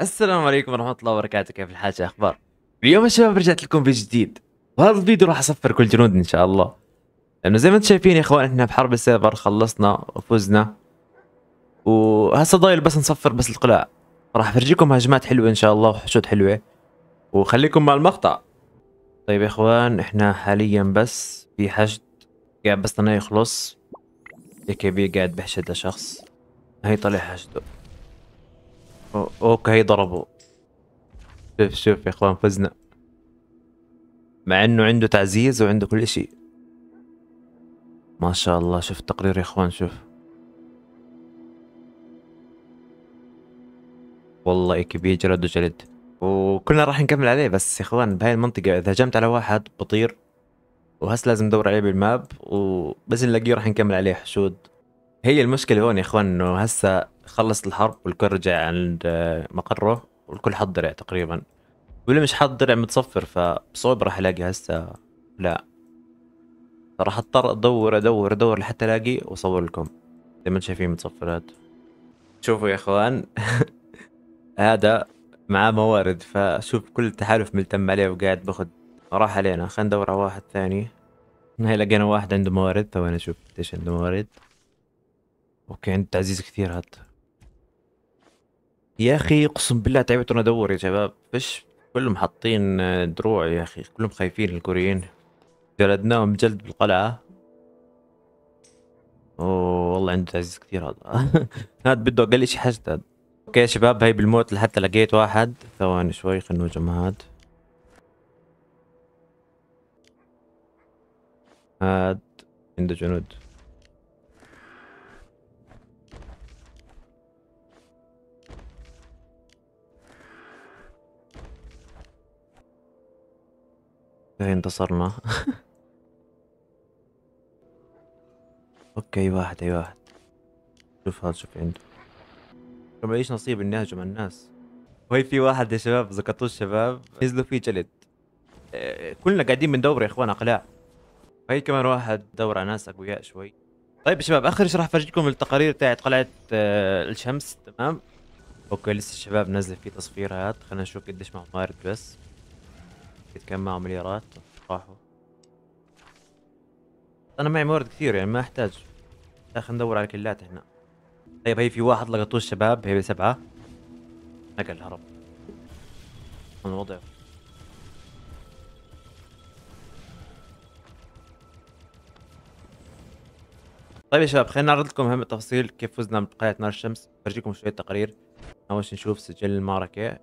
السلام عليكم ورحمة الله وبركاته كيف الحال يا أخبار؟ اليوم يا شباب رجعت لكم فيديو جديد وهذا الفيديو راح أصفر كل جنود إن شاء الله لأنه زي ما أنتم شايفين يا إخوان إحنا بحرب السيرفر خلصنا وفزنا وهسه ضايل بس نصفر بس القلاع راح أفرجيكم هجمات حلوة إن شاء الله وحشود حلوة وخليكم مع المقطع طيب يا إخوان إحنا حاليا بس في حشد قاعد بس أنا يخلص اي قاعد بحشد لشخص هي طلع حشده اوكي ضربوا شوف شوف يا اخوان فزنا مع انه عنده تعزيز وعنده كل اشي ما شاء الله شوف التقرير يا اخوان شوف والله كبير جلد وجلد وكلنا راح نكمل عليه بس يا اخوان بهاي المنطقة اذا هجمت على واحد بطير وهس لازم ندور عليه بالماب وبس نلاقيه راح نكمل عليه حشود هي المشكلة هون يا اخوان انه هسا خلصت الحرب والكل رجع عند آه، مقره والكل حضر تقريبا واللي مش حضر متصفر فبصعوبة راح الاقي هسه لا راح اضطر ادور ادور ادور لحتى الاقي واصور لكم زي ما انتم شايفين متصفرات شوفوا يا اخوان هذا معاه موارد فشوف كل التحالف ملتم عليه وقاعد باخذ راح علينا خلينا ندور على واحد ثاني هاي لقينا واحد عنده موارد ثواني اشوف ايش عنده موارد اوكي عنده تعزيز كثير هذا يا اخي اقسم بالله تعبت وانا ادور يا شباب فش كلهم حاطين آه، دروع يا اخي كلهم خايفين الكوريين جلدناهم جلد بالقلعه اوه والله عنده تعزيز كثير هذا هذا بده اقل شيء حشد اوكي يا شباب هاي بالموت لحتى لقيت واحد ثواني شوي خلينا نهجم هاد هاد عنده جنود إيه، انتصرنا اوكي واحد اي واحد شوف هذا شوف عنده طب ايش نصيب اني اهجم الناس وهي في واحد يا شباب زكطوه الشباب نزلوا فيه جلد كلنا قاعدين بندور يا اخوان اقلاع وهي كمان واحد دور على ناس اقوياء شوي طيب يا شباب اخر راح افرجيكم التقارير تاعت قلعه آه، الشمس تمام اوكي لسه الشباب نزل فيه تصفيرات خلينا نشوف قديش مع مارد بس اكيد كان معهم مليارات راحوا انا معي موارد كثير يعني ما احتاج خلينا ندور على كلات هنا طيب هي في واحد لقطوه الشباب هي سبعة نقل هرب من وضعه طيب يا شباب خلينا نعرض لكم اهم التفاصيل كيف فزنا بقاية نار الشمس برجيكم شوية تقارير اول شي نشوف سجل المعركة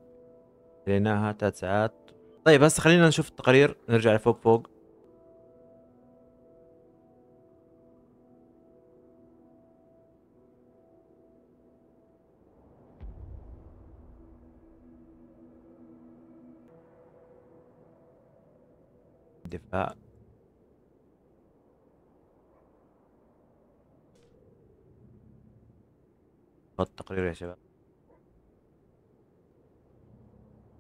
لقيناها ثلاث ساعات طيب هسه خلينا نشوف التقارير نرجع لفوق فوق دفاع التقرير يا شباب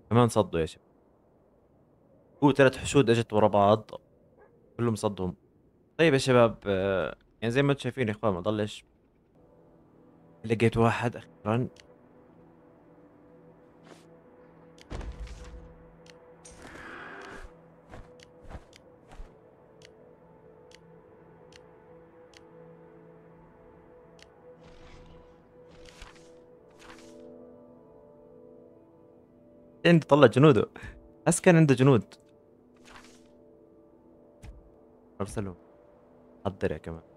كمان صدوا يا شباب هو ثلاث حشود اجت ورا بعض كلهم صدهم طيب يا شباب آه، يعني زي ما انتم شايفين يا اخوان ما ضلش لقيت واحد اخيرا عندي طلع جنوده بس كان عنده جنود ارسله حضر يا كمان